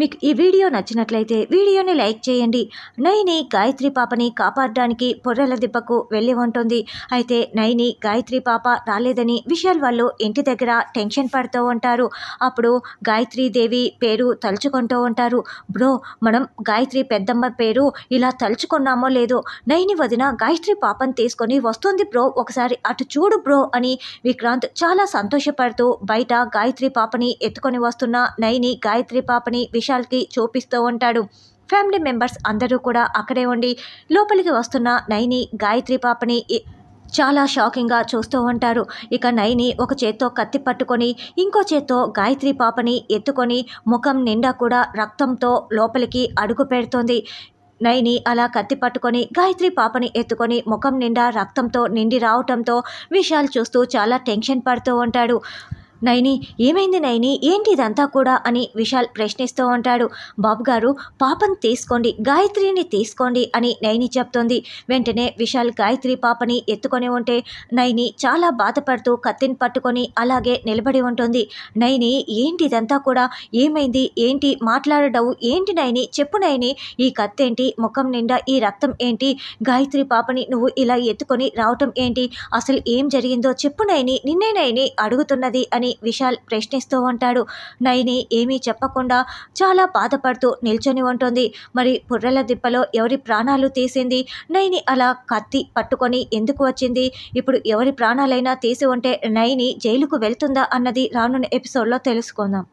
మీకు ఈ వీడియో నచ్చినట్లయితే వీడియోని లైక్ చేయండి నైని గాయత్రి పాపని కాపాడడానికి పొర్రెల దిబ్బకు వెళ్ళి ఉంటుంది అయితే నైని గాయత్రి పాప రాలేదని విశాల్ వాళ్ళు ఇంటి దగ్గర టెన్షన్ పడుతూ ఉంటారు అప్పుడు దేవి పేరు తలుచుకుంటూ ఉంటారు బ్రో మనం గాయత్రి పెద్దమ్మ పేరు ఇలా తలుచుకున్నామో లేదో నైని వదిన గాయత్రి పాపని తీసుకొని వస్తుంది బ్రో ఒకసారి అటు చూడు బ్రో అని విక్రాంత్ చాలా సంతోషపడుతూ బయట గాయత్రి పాపని ఎత్తుకొని వస్తున్న నైని గాయత్రి పాపని విశాల్కి చూపిస్తూ ఉంటాడు ఫ్యామిలీ మెంబర్స్ అందరూ కూడా అక్కడే ఉండి లోపలికి వస్తున్న నైని గాయత్రి పాపని చాలా షాకింగ్గా చూస్తూ ఉంటారు ఇక నైని ఒక చేత్తో కత్తి పట్టుకొని ఇంకో చేత్తో గాయత్రి పాపని ఎత్తుకొని ముఖం నిండా కూడా రక్తంతో లోపలికి అడుగు పెడుతుంది నైని అలా కత్తి పట్టుకొని గాయత్రి పాపని ఎత్తుకొని ముఖం నిండా రక్తంతో నిండి రావటంతో విశాల్ చూస్తూ చాలా టెన్షన్ పడుతూ ఉంటాడు నైని ఏమైంది నైని ఏంటి ఇదంతా కూడా అని విశాల్ ప్రశ్నిస్తూ ఉంటాడు బాబు గారు పాపను తీసుకోండి గాయత్రిని తీసుకోండి అని నైని చెప్తుంది వెంటనే విశాల్ గాయత్రి పాపని ఎత్తుకొని ఉంటే నైని చాలా బాధపడుతూ కత్తిని పట్టుకొని అలాగే నిలబడి ఉంటుంది నైని ఏంటి ఇదంతా కూడా ఏమైంది ఏంటి మాట్లాడవు ఏంటి నైని చెప్పు నైని ఈ కత్తేంటి ముఖం నిండా ఈ రక్తం ఏంటి గాయత్రి పాపని నువ్వు ఇలా ఎత్తుకొని రావటం ఏంటి అసలు ఏం జరిగిందో చెప్పు నైని నిన్నే నైని అడుగుతున్నది అని అని విశాల్ ప్రశ్నిస్తూ ఉంటాడు నయని ఏమీ చెప్పకుండా చాలా బాధపడుతూ నిల్చొని ఉంటుంది మరి పుర్రెల దిప్పలో ఎవరి ప్రాణాలు తీసింది నయని అలా కత్తి పట్టుకొని ఎందుకు వచ్చింది ఇప్పుడు ఎవరి ప్రాణాలైనా తీసి ఉంటే నయని జైలుకు వెళ్తుందా అన్నది రానున్న ఎపిసోడ్లో తెలుసుకుందాం